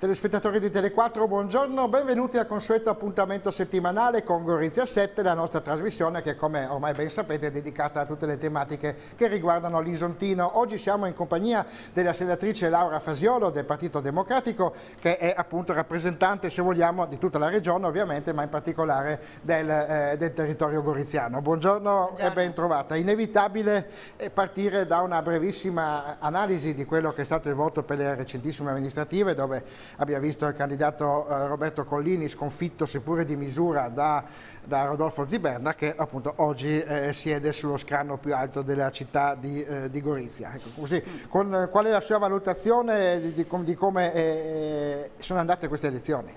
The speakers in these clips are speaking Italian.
Telespettatori di Tele4, buongiorno, benvenuti al consueto appuntamento settimanale con Gorizia 7, la nostra trasmissione che come ormai ben sapete è dedicata a tutte le tematiche che riguardano l'Isontino. Oggi siamo in compagnia della senatrice Laura Fasiolo del Partito Democratico che è appunto rappresentante se vogliamo di tutta la regione ovviamente ma in particolare del, eh, del territorio goriziano. Buongiorno, buongiorno, e ben trovata. Inevitabile eh, partire da una brevissima analisi di quello che è stato il voto per le recentissime amministrative dove abbiamo visto il candidato eh, Roberto Collini sconfitto seppure di misura da, da Rodolfo Ziberna che appunto oggi eh, siede sullo scranno più alto della città di, eh, di Gorizia. Ecco, così, con, qual è la sua valutazione di, di, di come eh, sono andate queste elezioni?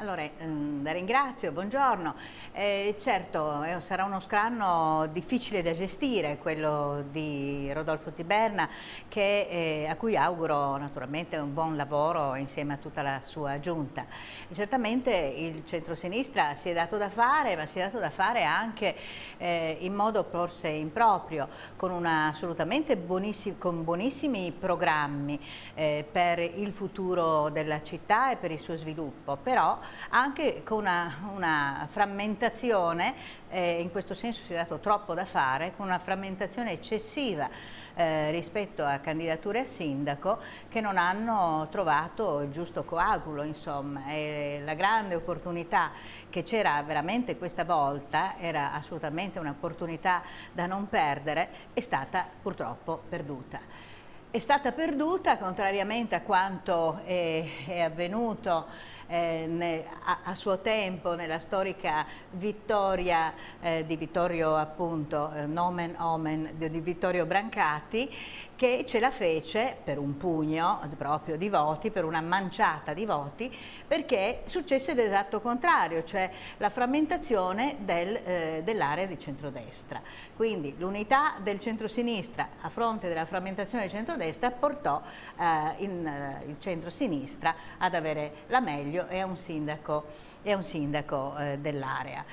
Allora, eh, la ringrazio, buongiorno. Eh, certo, eh, sarà uno scranno difficile da gestire, quello di Rodolfo Ziberna, che, eh, a cui auguro naturalmente un buon lavoro insieme a tutta la sua giunta. Certamente il centro-sinistra si è dato da fare, ma si è dato da fare anche eh, in modo forse improprio, con, una, assolutamente buonissimi, con buonissimi programmi eh, per il futuro della città e per il suo sviluppo, però anche con una, una frammentazione, eh, in questo senso si è dato troppo da fare, con una frammentazione eccessiva eh, rispetto a candidature a sindaco che non hanno trovato il giusto coagulo, insomma, e la grande opportunità che c'era veramente questa volta, era assolutamente un'opportunità da non perdere, è stata purtroppo perduta è stata perduta, contrariamente a quanto è, è avvenuto eh, ne, a, a, suo tempo nella storica vittoria eh, di Vittorio appunto, eh, nomen omen, di, di Vittorio Brancati, che ce la fece per un pugno proprio di voti, per una manciata di voti, perché successe l'esatto contrario, cioè la frammentazione del, eh, dell'area di centrodestra. Quindi l'unità del centrosinistra a fronte della frammentazione del centrodestra portò eh, in, eh, il centrosinistra ad avere la meglio Bergoglio e un sindaco, sindaco eh, dell'area.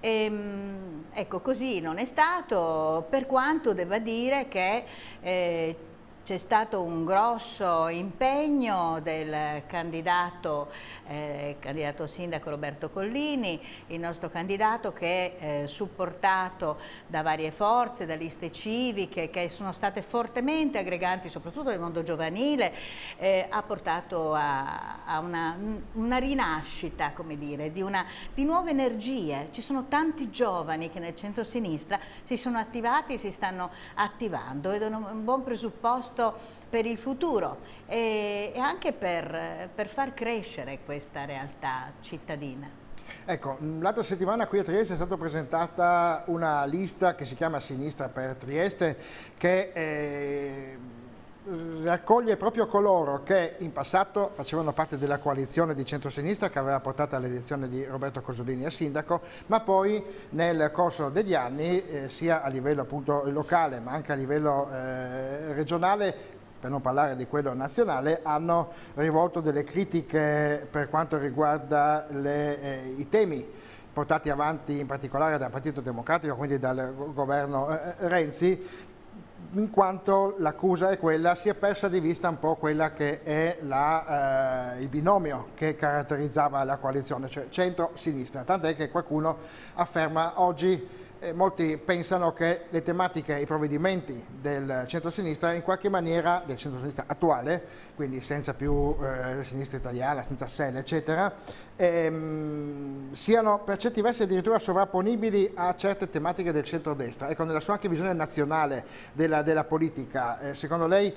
Ehm, ecco, così non è stato, per quanto debba dire che eh, c'è stato un grosso impegno del candidato eh, candidato sindaco Roberto Collini, il nostro candidato che è eh, supportato da varie forze, da liste civiche che sono state fortemente aggreganti soprattutto nel mondo giovanile, eh, ha portato a, a una, una, rinascita come dire, di, una, di nuove energie. Ci sono tanti giovani che nel centro-sinistra si sono attivati e si stanno attivando ed è un buon presupposto per il futuro e, e anche per, per far crescere questa realtà cittadina. Ecco, mm, l'altra settimana qui a Trieste è stata presentata una lista che si chiama Sinistra per Trieste che eh, raccoglie proprio coloro che in passato facevano parte della coalizione di centrosinistra che aveva portato all'elezione di Roberto Cosolini a sindaco, ma poi nel corso degli anni, eh, sia a livello appunto locale ma anche a livello eh, regionale, per non parlare di quello nazionale, hanno rivolto delle critiche per quanto riguarda le, eh, i temi portati avanti in particolare dal Partito Democratico, quindi dal governo eh, eh, Renzi, in quanto l'accusa è quella, si è persa di vista un po' quella che è la, eh, il binomio che caratterizzava la coalizione, cioè centro-sinistra, tant'è che qualcuno afferma oggi eh, molti pensano che le tematiche e i provvedimenti del centro-sinistra in qualche maniera, del centro-sinistra attuale, quindi senza più eh, sinistra italiana, senza SEL, eccetera, ehm, siano per certi versi addirittura sovrapponibili a certe tematiche del centro-destra. Ecco, nella sua anche visione nazionale della, della politica, eh, secondo lei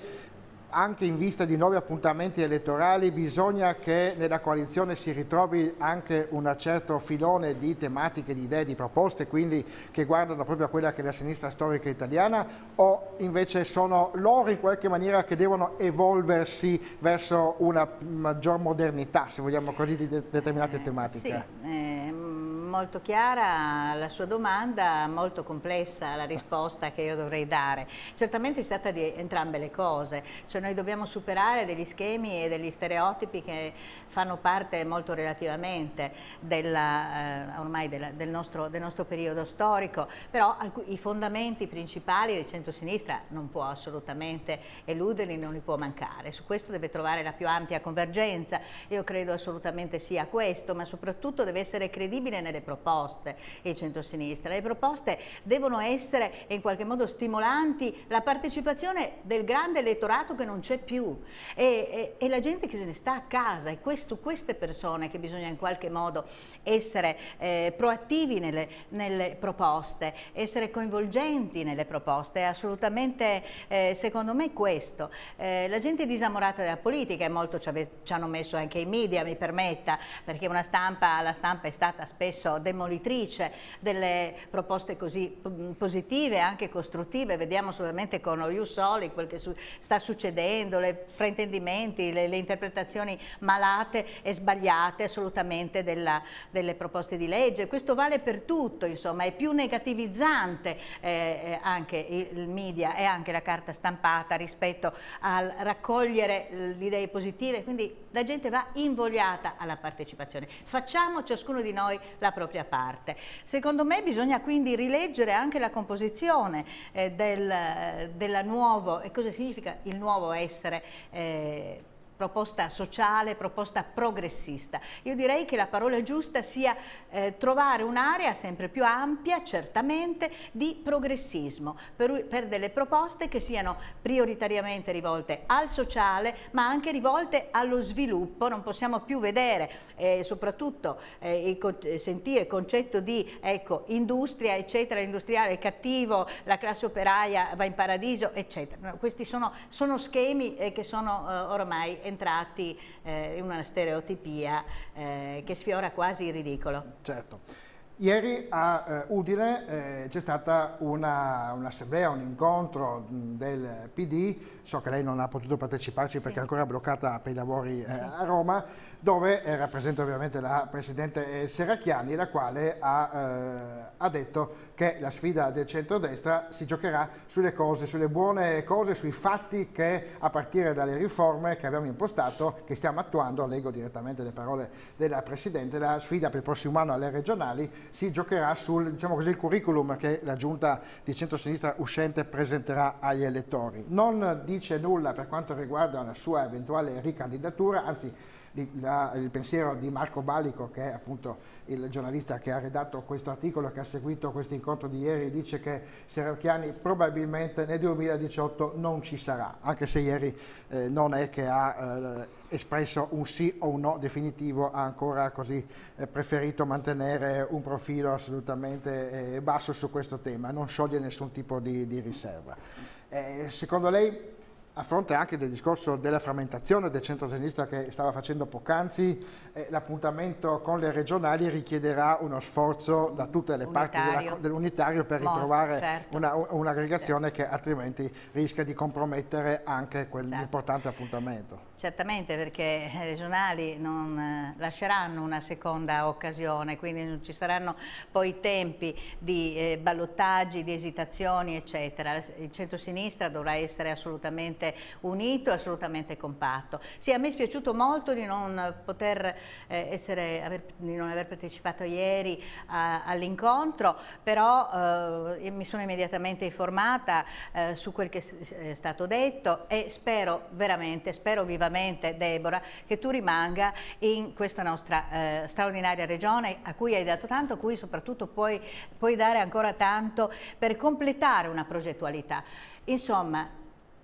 anche in vista di nuovi appuntamenti elettorali bisogna che nella coalizione si ritrovi anche un certo filone di tematiche, di idee, di proposte, quindi che guardano proprio a quella che è la sinistra storica italiana o invece sono loro in qualche maniera che devono evolversi verso una maggior modernità, se vogliamo così, di determinate eh, tematiche? Eh, sì, eh, molto chiara la sua domanda, molto complessa la risposta che io dovrei dare. Certamente si tratta di entrambe le cose, cioè noi dobbiamo superare degli schemi e degli stereotipi che fanno parte molto relativamente della, eh, ormai della, del, nostro, del, nostro, periodo storico, però i fondamenti principali del centro-sinistra non può assolutamente eluderli, non li può mancare, su questo deve trovare la più ampia convergenza, io credo assolutamente sia questo, ma soprattutto deve essere credibile nelle le proposte, il centrosinistra. Le proposte devono essere in qualche modo stimolanti la partecipazione del grande elettorato che non c'è più e, e, e, la gente che se ne sta a casa e su queste persone che bisogna in qualche modo essere eh, proattivi nelle, nelle, proposte, essere coinvolgenti nelle proposte, è assolutamente eh, secondo me questo. Eh, la gente è disamorata della politica e molto ci, ave, ci hanno messo anche i media, mi permetta, perché una stampa, la stampa è stata spesso so, demolitrice delle proposte così mm, positive, anche costruttive, vediamo solamente con Oriu Soli quel che su sta succedendo, le fraintendimenti, le, le, interpretazioni malate e sbagliate assolutamente della, delle proposte di legge, questo vale per tutto, insomma, è più negativizzante eh, eh anche il media e anche la carta stampata rispetto al raccogliere le idee positive, quindi la gente va invogliata alla partecipazione. Facciamo ciascuno di noi la proposta propria parte. Secondo me bisogna quindi rileggere anche la composizione eh, del, eh, nuovo, e cosa significa il nuovo essere eh, proposta sociale, proposta progressista. Io direi che la parola giusta sia eh, trovare un'area sempre più ampia, certamente, di progressismo, per, per delle proposte che siano prioritariamente rivolte al sociale, ma anche rivolte allo sviluppo. Non possiamo più vedere, eh, soprattutto eh, il, sentire il concetto di ecco, industria, eccetera, industriale è cattivo, la classe operaia va in paradiso, eccetera. Questi sono, sono schemi eh, che sono eh, ormai entrati eh, in una stereotipia eh, che sfiora quasi il ridicolo. Certo. Ieri a eh, Udine eh, c'è stata un'assemblea, un, un incontro del PD so che lei non ha potuto parteciparci sì. perché è ancora bloccata per i lavori eh, sì. eh, a Roma, dove eh, rappresenta ovviamente la Presidente eh, Serracchiani, la quale ha, eh, ha detto che la sfida del centrodestra si giocherà sulle cose, sulle buone cose, sui fatti che a partire dalle riforme che abbiamo impostato, che stiamo attuando, leggo direttamente le parole della Presidente, la sfida per il prossimo anno alle regionali si giocherà sul diciamo così, il curriculum che la giunta di centrosinistra uscente presenterà agli elettori. Non di dice nulla per quanto riguarda una sua eventuale ricandidatura, anzi la, il pensiero di Marco Balico, che è appunto il giornalista che ha redatto questo articolo, che ha seguito questo incontro di ieri, dice che Serracchiani probabilmente nel 2018 non ci sarà, anche se ieri eh, non è che ha eh, espresso un sì o un no definitivo, ha ancora così eh, preferito mantenere un profilo assolutamente eh, basso su questo tema, non scioglie nessun tipo di, di riserva. Eh, secondo lei a fronte anche del discorso della frammentazione del centro-sinistra che stava facendo poc'anzi, eh, l'appuntamento con le regionali richiederà uno sforzo da tutte le unitario. parti dell'unitario per ritrovare certo. un'aggregazione certo. che altrimenti rischia di compromettere anche quell'importante certo. appuntamento. Certamente perché le regionali non eh, lasceranno una seconda occasione, quindi non ci saranno poi tempi di eh, ballottaggi, di esitazioni eccetera. Il centro-sinistra dovrà essere assolutamente assolutamente unito assolutamente compatto. Sì, a me è spiaciuto molto di non poter eh, essere, aver, di non aver partecipato ieri eh, all'incontro, però eh, mi sono immediatamente informata eh, su quel che è stato detto e spero veramente, spero vivamente, Deborah, che tu rimanga in questa nostra eh, straordinaria regione a cui hai dato tanto, a cui soprattutto puoi, puoi dare ancora tanto per completare una progettualità. Insomma,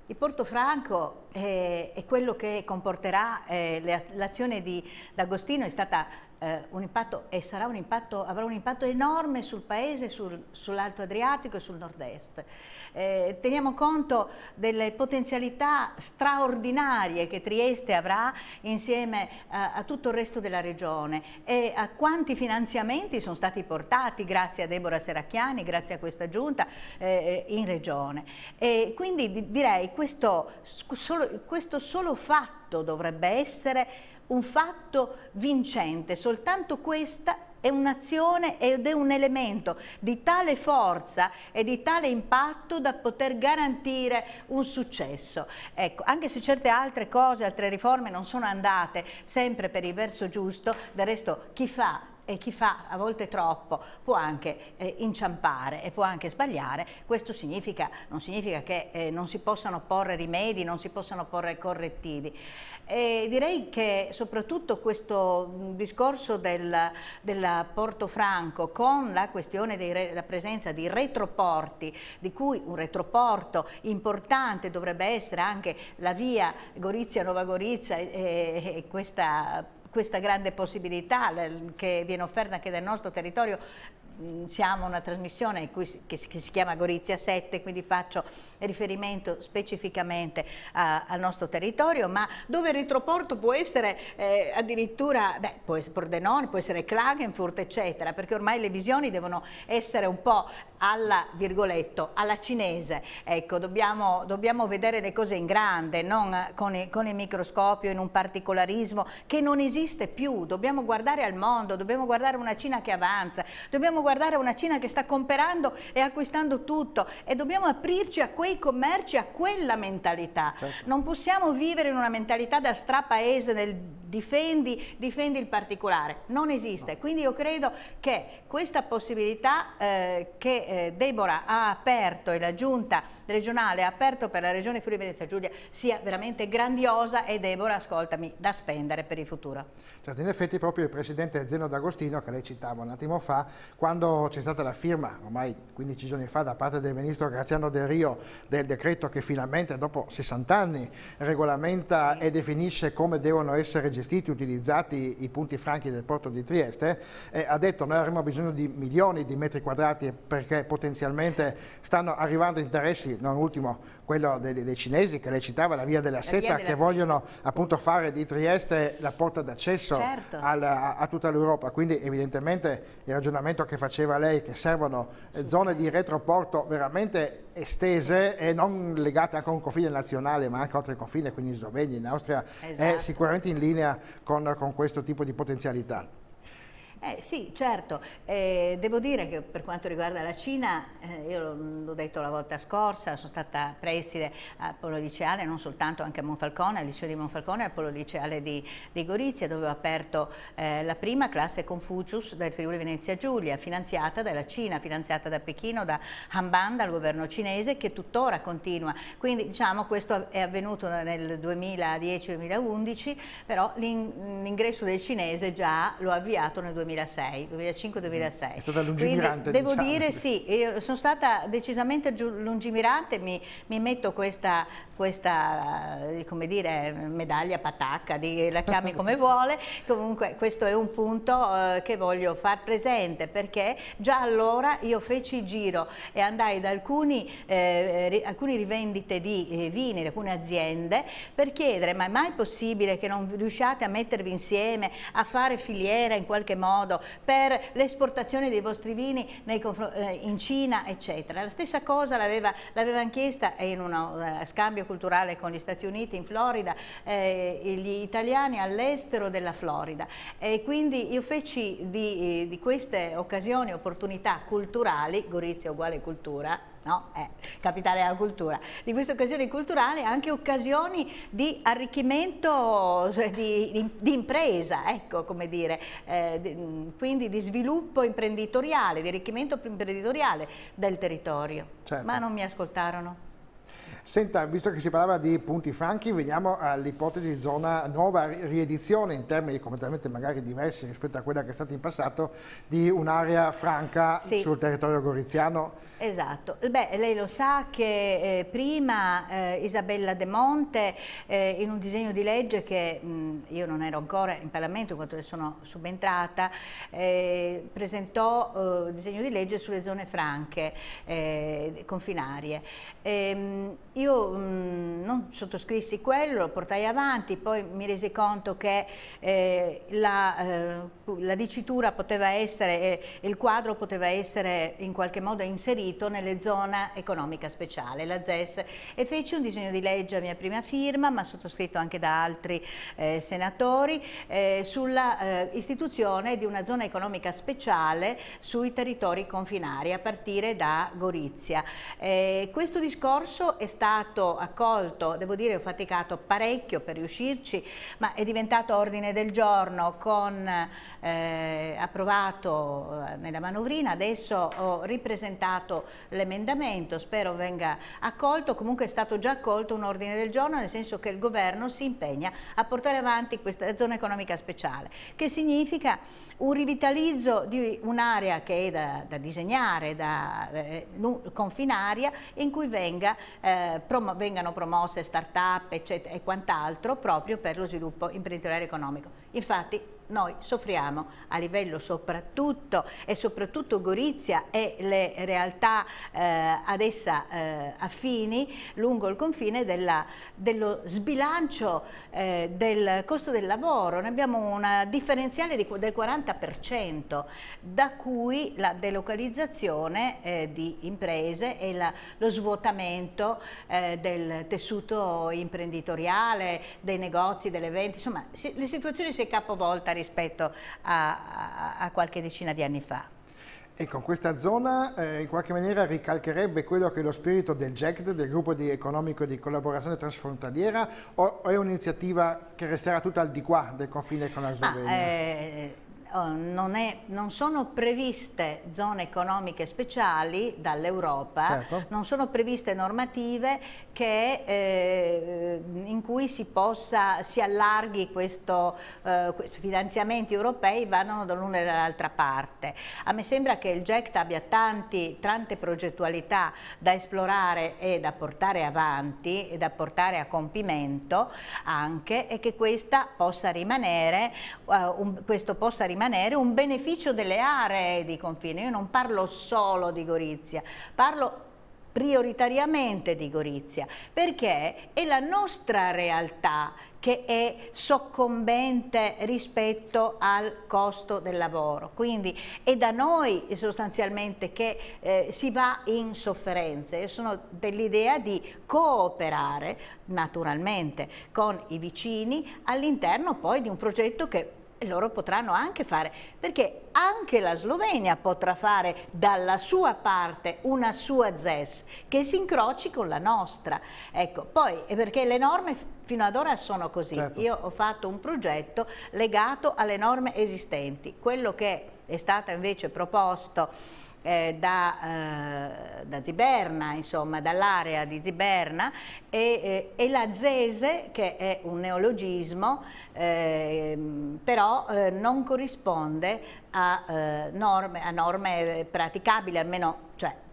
il Portofranco eh, è quello che comporterà eh, l'azione di D'Agostino, è stata eh, un impatto, e un impatto, avrà un impatto enorme sul paese, sul, sull'Alto Adriatico e sul nord-est. Eh, teniamo conto delle potenzialità straordinarie che Trieste avrà insieme a, eh, a, tutto il resto della regione e a quanti finanziamenti sono stati portati grazie a Deborah Seracchiani, grazie a questa giunta eh, eh in regione. E quindi direi questo, questo solo fatto fatto dovrebbe essere un fatto vincente, soltanto questa è un'azione ed è un elemento di tale forza e di tale impatto da poter garantire un successo. Ecco, anche se certe altre cose, altre riforme non sono andate sempre per il verso giusto, del resto chi fa e chi fa a volte troppo può anche eh, inciampare e può anche sbagliare, questo significa, non significa che eh, non si possano porre rimedi, non si possano porre correttivi. E direi che soprattutto questo discorso del, del Franco con la questione della presenza di retroporti, di cui un retroporto importante dovrebbe essere anche la via Gorizia-Nova Gorizia e, eh, e eh, questa questa grande possibilità che viene offerta anche dal nostro territorio Mm, siamo una trasmissione cui, che, si, che, si chiama Gorizia 7, quindi faccio riferimento specificamente a, al nostro territorio, ma dove il retroporto può essere eh, addirittura, beh, può essere Pordenone, può essere Klagenfurt, eccetera, perché ormai le visioni devono essere un po' alla, virgoletto, alla cinese, ecco, dobbiamo, dobbiamo vedere le cose in grande, non con, il, con il microscopio, in un particolarismo che non esiste più, dobbiamo guardare al mondo, dobbiamo guardare una Cina che avanza, dobbiamo guardare guardare una Cina che sta comprando e acquistando tutto e dobbiamo aprirci a quei commerci, a quella mentalità. Certo. Non possiamo vivere in una mentalità da strapaese nel difendi, difendi, il particolare, non esiste. No. Quindi io credo che questa possibilità eh, che eh, Deborah ha aperto e la giunta regionale ha aperto per la regione Friuli Venezia Giulia sia veramente grandiosa e Deborah, ascoltami, da spendere per il futuro. Certo, in effetti proprio il presidente Zeno D'Agostino, che lei citava un attimo fa, quando c'è stata la firma, ormai 15 giorni fa, da parte del ministro Graziano Del Rio del decreto che finalmente dopo 60 anni regolamenta sì. e definisce come devono essere gestiti gestiti utilizzati i punti franchi del porto di Trieste, eh, ha detto noi avremo bisogno di milioni di metri quadrati perché potenzialmente stanno arrivando interessi, non ultimo quello dei, dei cinesi che lei citava, la via della seta, via della che seta. vogliono appunto fare di Trieste la porta d'accesso certo. a, a, tutta l'Europa. Quindi evidentemente il ragionamento che faceva lei, che servono eh, zone di retroporto veramente estese e non legate anche a un confine nazionale, ma anche oltre il confine, quindi in Slovenia, in Austria, esatto. è sicuramente in linea con, con questo tipo di potenzialità. Eh, sì, certo. Eh, devo dire che per quanto riguarda la Cina, eh, io l'ho detto la volta scorsa, sono stata preside al Polo Liceale, non soltanto anche a Monfalcone, al liceo di Monfalcone, al Polo Liceale di, di Gorizia, dove ho aperto eh, la prima classe Confucius del Friuli Venezia Giulia, finanziata dalla Cina, finanziata da Pechino, da Hanban, dal governo cinese, che tuttora continua. Quindi diciamo questo è avvenuto nel 2010-2011, però l'ingresso del cinese già lo ha avviato nel 2011. 2006, 2005-2006. Mm. È stata lungimirante. Quindi, diciamo. devo diciamo. dire sì, sono stata decisamente lungimirante, mi, mi metto questa, questa eh, dire, medaglia patacca, di, la chiami come vuole, comunque questo è un punto eh, che voglio far presente perché già allora io feci giro e andai da alcuni, eh, alcune rivendite di eh, vini, da alcune aziende per chiedere ma è mai possibile che non riusciate a mettervi insieme, a fare filiera in qualche modo? modo, per l'esportazione dei vostri vini eh, in Cina, eccetera. La stessa cosa l'avevano chiesta in uno eh, scambio culturale con gli Stati Uniti in Florida, eh, gli italiani all'estero della Florida. E quindi io feci di, eh, di queste occasioni, opportunità culturali, Gorizia uguale cultura, no? Eh, capitale della cultura, di queste occasioni culturali anche occasioni di arricchimento cioè di, di, di impresa, ecco come dire, eh, di, quindi di sviluppo imprenditoriale, di arricchimento imprenditoriale del territorio, certo. ma non mi ascoltarono. Senta, visto che si parlava di punti franchi, veniamo all'ipotesi di zona nuova riedizione in termini completamente magari diversi rispetto a quella che è stata in passato di un'area franca sì. sul territorio goriziano. Esatto, Beh, lei lo sa che eh, prima eh, Isabella De Monte eh, in un disegno di legge che mh, io non ero ancora in Parlamento in quanto le sono subentrata, eh, presentò un eh, disegno di legge sulle zone franche eh, confinarie. E, ehm, in Io mh, mm, non sottoscrissi quello, lo portai avanti, poi mi resi conto che eh, la, eh, la, dicitura poteva essere, eh, il quadro poteva essere in qualche modo inserito nelle zone economica speciale, la ZES, e feci un disegno di legge a mia prima firma, ma sottoscritto anche da altri eh, senatori, eh, sulla eh, istituzione di una zona economica speciale sui territori confinari, a partire da Gorizia. questo discorso è stato stato accolto, devo dire ho faticato parecchio per riuscirci, ma è diventato ordine del giorno con eh, approvato eh, nella manovrina, adesso ho ripresentato l'emendamento, spero venga accolto, comunque è stato già accolto un ordine del giorno nel senso che il governo si impegna a portare avanti questa zona economica speciale, che significa un rivitalizzo di un'area che è da, da disegnare, da eh, confinaria, in cui venga eh, prom vengano promosse start-up e quant'altro proprio per lo sviluppo imprenditoriale economico. Infatti noi soffriamo a livello soprattutto e soprattutto Gorizia e le realtà eh, ad essa eh, affini lungo il confine della, dello sbilancio eh, del costo del lavoro. Ne abbiamo una differenziale di, del 40% da cui la delocalizzazione eh, di imprese e la, lo svuotamento eh, del tessuto imprenditoriale, dei negozi, delle vendite, insomma si, le situazioni si è capovolta rispetto a, a, qualche decina di anni fa. Ecco, questa zona eh, in qualche maniera ricalcherebbe quello che è lo spirito del GECT, del gruppo di economico di collaborazione transfrontaliera, o, o è un'iniziativa che resterà tutta al di qua del confine con la ah, Slovenia? Ah, eh, eh, non, è, non, sono previste zone economiche speciali dall'Europa, certo. non sono previste normative che, eh, in cui si, possa, si allarghi questo, eh, questi finanziamenti europei vanno dall'una e dall'altra parte. A me sembra che il GECT abbia tanti, tante progettualità da esplorare e da portare avanti e da portare a compimento anche e che questa possa rimanere, eh, un, questo possa rimanere rimanere un beneficio delle aree di confine. Io non parlo solo di Gorizia, parlo prioritariamente di Gorizia, perché è la nostra realtà che è soccombente rispetto al costo del lavoro. Quindi è da noi sostanzialmente che eh, si va in sofferenza. Io sono dell'idea di cooperare naturalmente con i vicini all'interno poi di un progetto che loro potranno anche fare, perché anche la Slovenia potrà fare dalla sua parte una sua ZES che si incroci con la nostra. Ecco, poi perché le norme fino ad ora sono così. Certo. Io ho fatto un progetto legato alle norme esistenti. Quello che è stato invece proposto eh, da, eh, da, Ziberna, insomma dall'area di Ziberna e, eh, e la Zese che è un neologismo ehm, però eh, non corrisponde a, eh, norme, a norme praticabili almeno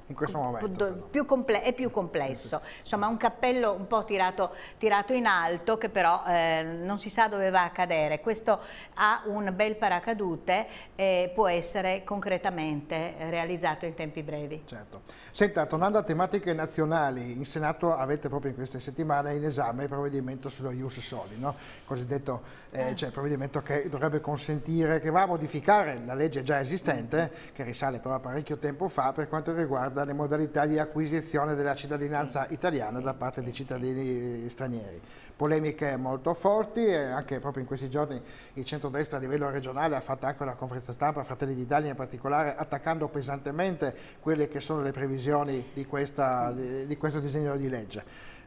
in questo momento più è più complesso, insomma un cappello un po' tirato, tirato in alto che però eh, non si sa dove va a cadere, questo ha un bel paracadute e può essere concretamente realizzato in tempi brevi. Certo. Senta, tornando a tematiche nazionali, in Senato avete proprio in queste settimane in esame il provvedimento sullo Ius Soli, no? cosiddetto eh, eh. cioè, provvedimento che dovrebbe consentire, che va a modificare la legge già esistente, che risale però a parecchio tempo fa, per quanto riguarda riguarda le modalità di acquisizione della cittadinanza italiana da parte di cittadini stranieri. Polemiche molto forti, anche proprio in questi giorni il centrodestra a livello regionale ha fatto anche una conferenza stampa, Fratelli d'Italia in particolare, attaccando pesantemente quelle che sono le previsioni di, questa, di questo disegno di legge.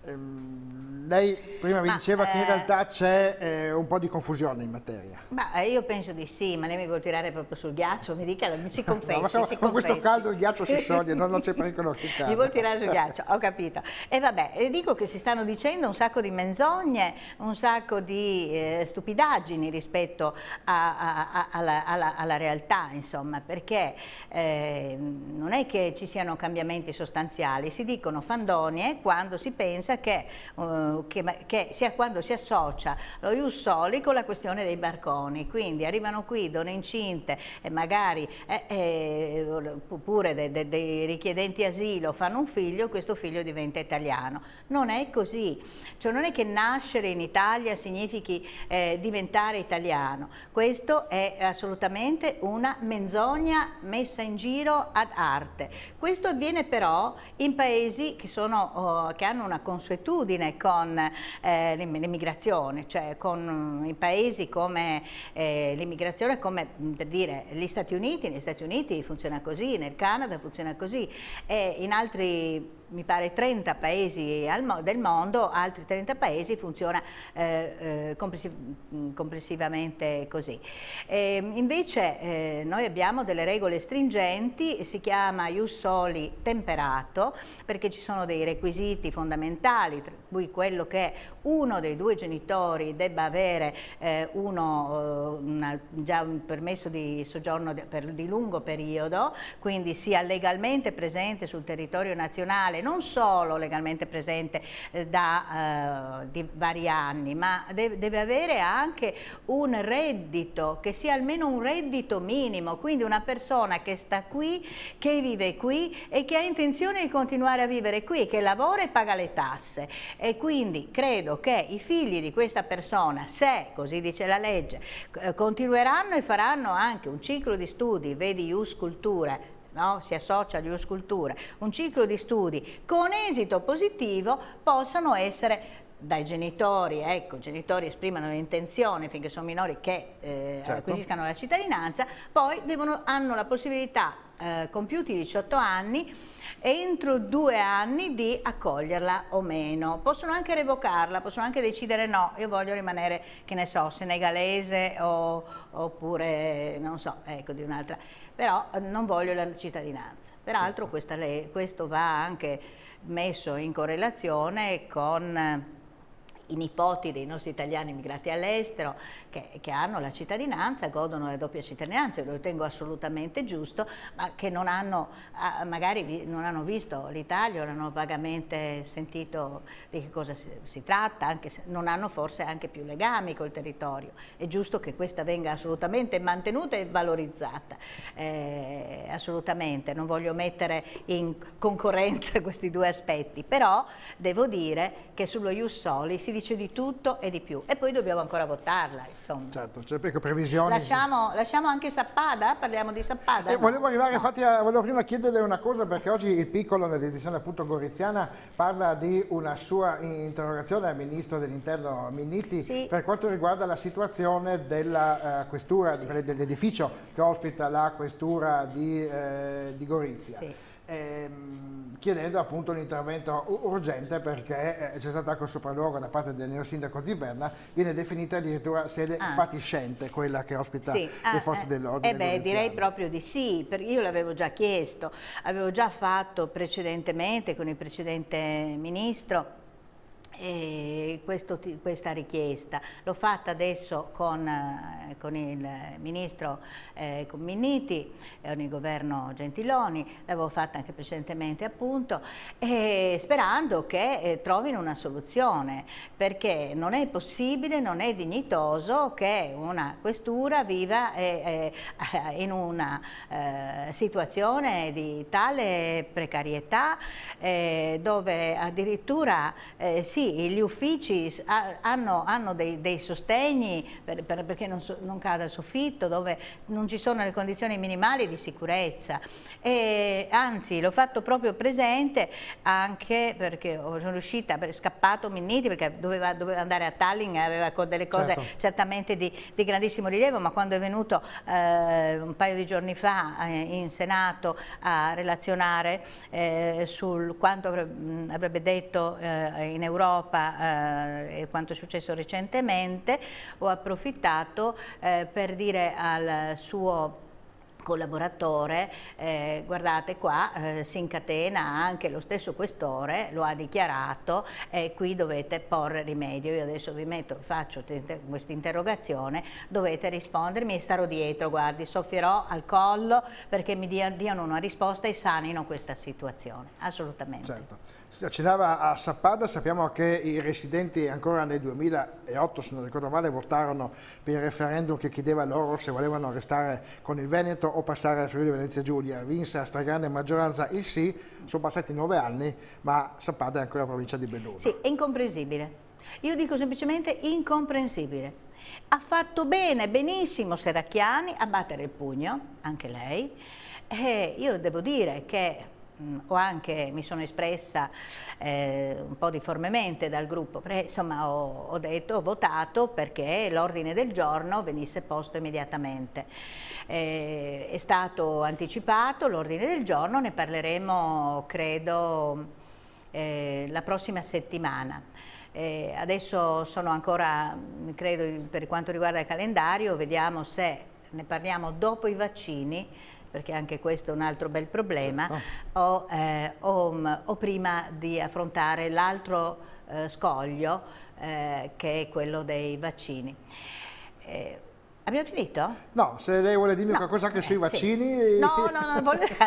Ehm, lei prima mi ma, diceva che in eh, realtà c'è eh, un po' di confusione in materia. Ma eh, io penso di sì, ma lei mi vuol tirare proprio sul ghiaccio, mi dica, mi si confessi. no, con confessi. questo caldo il ghiaccio si scioglie, no, non c'è pericolo che caldo. Mi vuol tirare sul ghiaccio, ho capito. E vabbè, eh, dico che si stanno dicendo un sacco di menzogne, un sacco di eh, stupidaggini rispetto a, a, a, alla, alla, alla, realtà, insomma, perché eh, non è che ci siano cambiamenti sostanziali, si dicono fandonie quando si pensa che, uh, che, che sia quando si associa lo Ius Soli con la questione dei barconi, quindi arrivano qui donne incinte e magari eh, eh, pure dei de, de richiedenti asilo fanno un figlio, e questo figlio diventa italiano. Non è così, cioè non è che nascere in Italia significhi eh, diventare italiano, questo è assolutamente una menzogna messa in giro ad arte. Questo avviene però in paesi che, sono, oh, che hanno una consulenza consuetudine con eh, l'immigrazione, cioè con eh, i paesi come eh, l'immigrazione, come per dire gli Stati Uniti, negli Stati Uniti funziona così, nel Canada funziona così e in altri paesi mi pare 30 paesi mo del mondo, altri 30 paesi funziona eh, eh complessi mm, complessivamente così. Eh, invece eh, noi abbiamo delle regole stringenti, si chiama ius soli temperato perché ci sono dei requisiti fondamentali, tra cui quello che uno dei due genitori debba avere eh, uno, eh, una, già un permesso di soggiorno di, per, di lungo periodo, quindi sia legalmente presente sul territorio nazionale sociale, non solo legalmente presente eh, da eh, di vari anni, ma de deve avere anche un reddito, che sia almeno un reddito minimo, quindi una persona che sta qui, che vive qui e che ha intenzione di continuare a vivere qui, che lavora e paga le tasse. E quindi credo che i figli di questa persona, se, così dice la legge, continueranno e faranno anche un ciclo di studi, vedi Ius Cultura, no? si associa agli all'Ioscultura, un ciclo di studi con esito positivo possono essere dai genitori, ecco, i genitori esprimono l'intenzione finché sono minori che eh, certo. acquisiscano la cittadinanza, poi devono, hanno la possibilità, eh, compiuti 18 anni, entro due anni di accoglierla o meno. Possono anche revocarla, possono anche decidere no, io voglio rimanere, che ne so, senegalese o, oppure, non so, ecco, di un'altra però eh, non voglio la cittadinanza. Peraltro certo. questa, questo va anche messo in correlazione con eh, i nipoti dei nostri italiani immigrati all'estero che, che, hanno la cittadinanza, godono della doppia cittadinanza, lo ritengo assolutamente giusto, ma che non hanno, magari non hanno visto l'Italia, non hanno vagamente sentito di che cosa si, si tratta, anche se non hanno forse anche più legami col territorio. È giusto che questa venga assolutamente mantenuta e valorizzata, eh, assolutamente, non voglio mettere in concorrenza questi due aspetti, però devo dire che sullo Ius Soli si dice di tutto e di più. E poi dobbiamo ancora votarla, insomma. Certo, cioè, ecco, previsioni... Lasciamo, lasciamo, anche Sappada, parliamo di Sappada. Eh, no? Volevo arrivare, no. infatti, a, volevo prima chiederle una cosa, perché oggi il piccolo nell'edizione appunto goriziana parla di una sua interrogazione al Ministro dell'Interno Minniti sì. per quanto riguarda la situazione della uh, questura, sì. dell'edificio che ospita la questura di, eh, di Gorizia. Sì ehm, chiedendo appunto un intervento urgente perché eh, c'è stato anche un sopralluogo da parte del neo sindaco Ziberna, viene definita addirittura sede ah. fatiscente quella che ospita sì. ah, le forze eh, dell'ordine. Eh beh, direi proprio di sì, perché io l'avevo già chiesto, avevo già fatto precedentemente con il precedente ministro eh, questo, questa richiesta. L'ho fatta adesso con, eh, con il ministro eh, con Minniti, con il governo Gentiloni, l'avevo fatta anche precedentemente appunto, sperando che eh, trovino una soluzione, perché non è possibile, non è dignitoso che una questura viva eh, in una situazione di tale precarietà dove addirittura si gli uffici hanno, hanno dei, dei, sostegni per, per, perché non, so, non cade il soffitto, dove non ci sono le condizioni minimali di sicurezza. E, anzi, l'ho fatto proprio presente anche perché sono riuscita, per, scappato Minniti perché doveva, doveva andare a Tallinn aveva delle cose certo. certamente di, di, grandissimo rilievo, ma quando è venuto eh, un paio di giorni fa eh, in Senato a relazionare eh, su quanto avrebbe, avrebbe detto eh, in Europa Europa eh, e quanto è successo recentemente, ho approfittato eh, per dire al suo collaboratore, eh, guardate qua eh, si incatena anche lo stesso questore, lo ha dichiarato e qui dovete porre rimedio, io adesso vi metto, faccio questa interrogazione, dovete rispondermi e starò dietro, guardi, soffierò al collo perché mi diano una risposta e sanino questa situazione, assolutamente. Certo accennava a Sappada, sappiamo che i residenti ancora nel 2008, se non ricordo male, votarono per il referendum che chiedeva loro se volevano restare con il Veneto o passare al Friuli Venezia Giulia. Vinse a stragrande maggioranza il sì, sono passati nove anni, ma Sappada è ancora provincia di Belluno. Sì, è incomprensibile. Io dico semplicemente incomprensibile. Ha fatto bene, benissimo Seracchiani a battere il pugno, anche lei. E eh, io devo dire che mh, mm, ho anche, mi sono espressa eh, un po' difformemente dal gruppo, però insomma ho, ho, detto, ho votato perché l'ordine del giorno venisse posto immediatamente. Eh, è stato anticipato l'ordine del giorno, ne parleremo credo eh, la prossima settimana. Eh, adesso sono ancora, credo per quanto riguarda il calendario, vediamo se ne parliamo dopo i vaccini, perché anche questo è un altro bel problema, certo. o, eh, o, mm, o, prima di affrontare l'altro eh, scoglio eh, che è quello dei vaccini. Eh, Abbiamo finito? No, se lei vuole dirmi no. qualcosa anche sui eh, vaccini... Sì. No, no, no, vuole...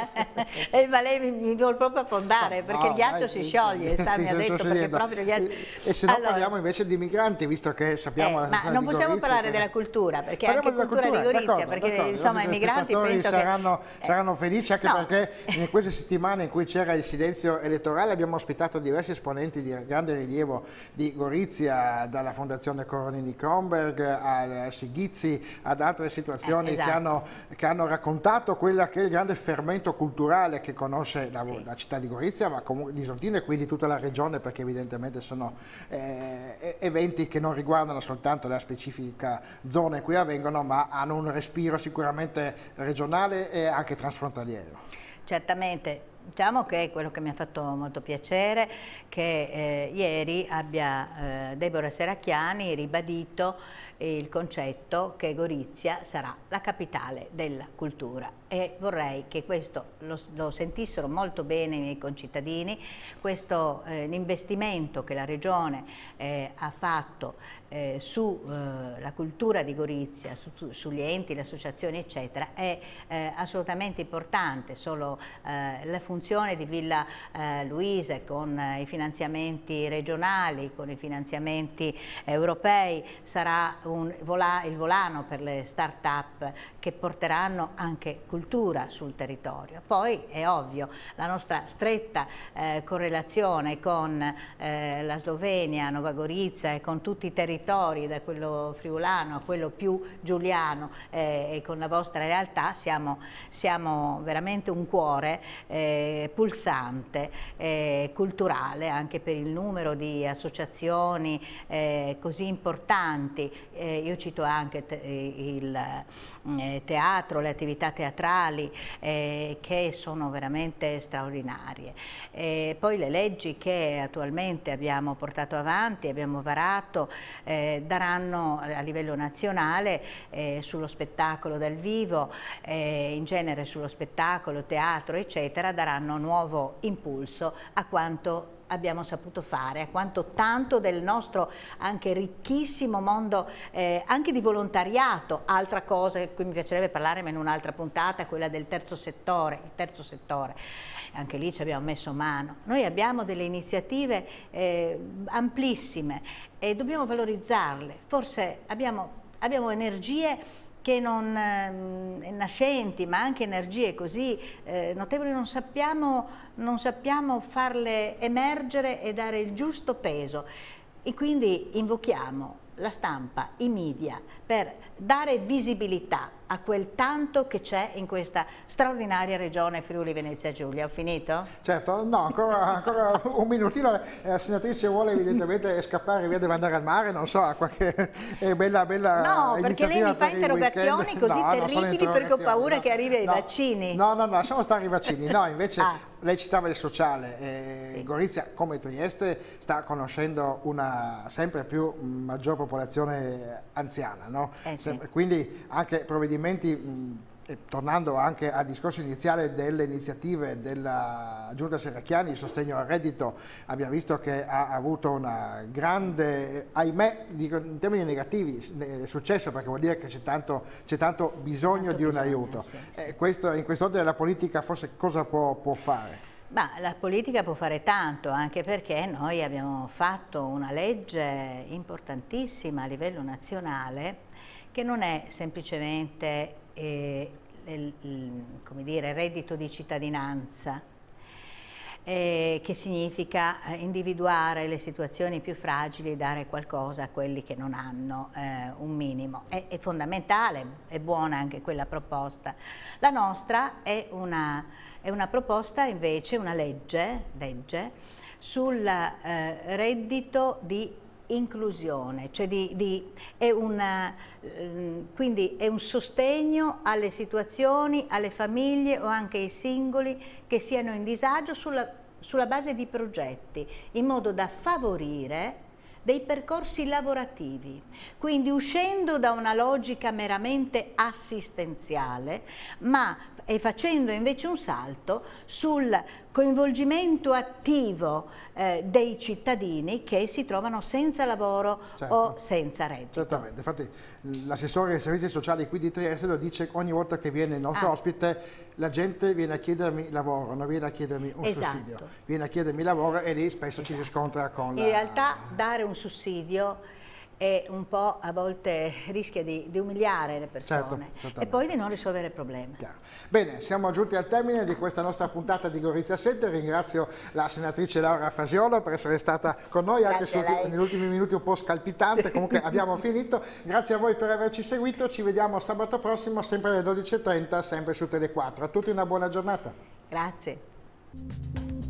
Eh, ma lei mi, mi, vuole proprio affondare, no, perché no, il ah, ghiaccio eh, si scioglie, sa, sì, mi ha detto, perché proprio il ghiaccio... E, se no allora... parliamo invece di migranti, visto che sappiamo eh, Ma non possiamo parlare che... della cultura, perché parliamo anche della cultura, di Gorizia, perché insomma i certo, migranti penso saranno, che... saranno felici, anche perché in queste settimane in cui c'era il silenzio elettorale abbiamo ospitato diversi esponenti di grande rilievo di Gorizia, dalla Fondazione Coronini Kronberg al Sighizzi, ad altre situazioni eh, esatto. che, hanno, che, hanno, raccontato quella che è il grande fermento culturale che conosce la, sì. la città di Gorizia, ma comunque di Sontino e quindi tutta la regione, perché evidentemente sono eh, eventi che non riguardano soltanto la specifica zona in cui avvengono, ma hanno un respiro sicuramente regionale e anche transfrontaliero. Certamente, diciamo che quello che mi ha fatto molto piacere che eh, ieri abbia eh, Deborah Seracchiani ribadito il concetto che Gorizia sarà la capitale della cultura e vorrei che questo lo, lo sentissero molto bene i miei concittadini, questo eh, investimento che la Regione eh, ha fatto eh, sulla eh, cultura di Gorizia, su, sugli enti, le associazioni eccetera è eh, assolutamente importante, solo eh, la funzione di Villa Luisa con i finanziamenti regionali, con i finanziamenti europei sarà un un vola, il volano per le start-up che porteranno anche cultura sul territorio. Poi è ovvio la nostra stretta eh, correlazione con eh, la Slovenia, Nova Gorica e con tutti i territori, da quello friulano a quello più giuliano eh, e con la vostra realtà siamo, siamo veramente un cuore eh, pulsante, eh, culturale anche per il numero di associazioni eh, così importanti. io cito anche il teatro, le attività teatrali eh, che sono veramente straordinarie. E poi le leggi che attualmente abbiamo portato avanti, abbiamo varato, eh, daranno a livello nazionale eh, sullo spettacolo dal vivo, eh, in genere sullo spettacolo, teatro, eccetera, daranno nuovo impulso a quanto abbiamo saputo fare, a quanto tanto del nostro anche ricchissimo mondo eh, anche di volontariato, altra cosa di cui mi piacerebbe parlare ma in un'altra puntata, quella del terzo settore, il terzo settore, anche lì ci abbiamo messo mano. Noi abbiamo delle iniziative eh, amplissime e dobbiamo valorizzarle, forse abbiamo, abbiamo energie che non eh, nascenti ma anche energie così eh, notevoli non sappiamo, non sappiamo farle emergere e dare il giusto peso e quindi invochiamo la stampa, i media, per dare visibilità a quel tanto che c'è in questa straordinaria regione Friuli Venezia Giulia. Ho finito? Certo, no, ancora, ancora un minutino. Eh, la senatrice vuole evidentemente scappare via, deve andare al mare, non so, a qualche eh, bella, bella No, perché lei mi fa interrogazioni così no, terribili perché ho paura no, che arrivi ai no, vaccini. No, no, no, lasciamo stare i vaccini. No, invece ah. lei citava il sociale. Eh, sì. Gorizia, come Trieste, sta conoscendo una sempre più maggior popolazione popolazione anziana. No? Eh sì. Quindi anche provvedimenti, mh, tornando anche al discorso iniziale delle iniziative della Giunta Serracchiani, il sostegno al reddito, abbiamo visto che ha avuto una grande, ahimè, dico, in termini negativi, successo perché vuol dire che c'è tanto, tanto, bisogno tanto di un bisogno, aiuto. Sì, sì. Eh, questo, in quest'ordine la politica forse cosa può, può fare? Ma la politica può fare tanto, anche perché noi abbiamo fatto una legge importantissima a livello nazionale che non è semplicemente eh, il, il, dire, reddito di cittadinanza, eh, che significa eh, individuare le situazioni più fragili e dare qualcosa a quelli che non hanno eh, un minimo. È, è, fondamentale, è buona anche quella proposta. La nostra è una, è una proposta invece, una legge, legge sul eh, reddito di inclusione, cioè di, di, è una, ehm, quindi è un sostegno alle situazioni, alle famiglie o anche ai singoli che siano in disagio sulla, sulla base di progetti, in modo da favorire dei percorsi lavorativi, quindi uscendo da una logica meramente assistenziale, ma e facendo invece un salto sul coinvolgimento attivo eh, dei cittadini che si trovano senza lavoro certo. o senza reddito. Certamente, infatti l'assessore dei servizi sociali qui di Trieste lo dice ogni volta che viene il nostro ah. ospite la gente viene a chiedermi lavoro, non viene a chiedermi un esatto. sussidio, viene a chiedermi lavoro e lì spesso esatto. ci si scontra con In la... realtà dare un sussidio e un po' a volte rischia di, di umiliare le persone certo, e poi di non risolvere il problema. Chiaro. Bene, siamo giunti al termine di questa nostra puntata di Gorizia Sette. ringrazio la senatrice Laura Fasiolo per essere stata con noi Grazie anche negli ultimi minuti un po' scalpitante, comunque abbiamo finito. Grazie a voi per averci seguito, ci vediamo sabato prossimo sempre alle 12.30, sempre su Tele4. A tutti una buona giornata. Grazie.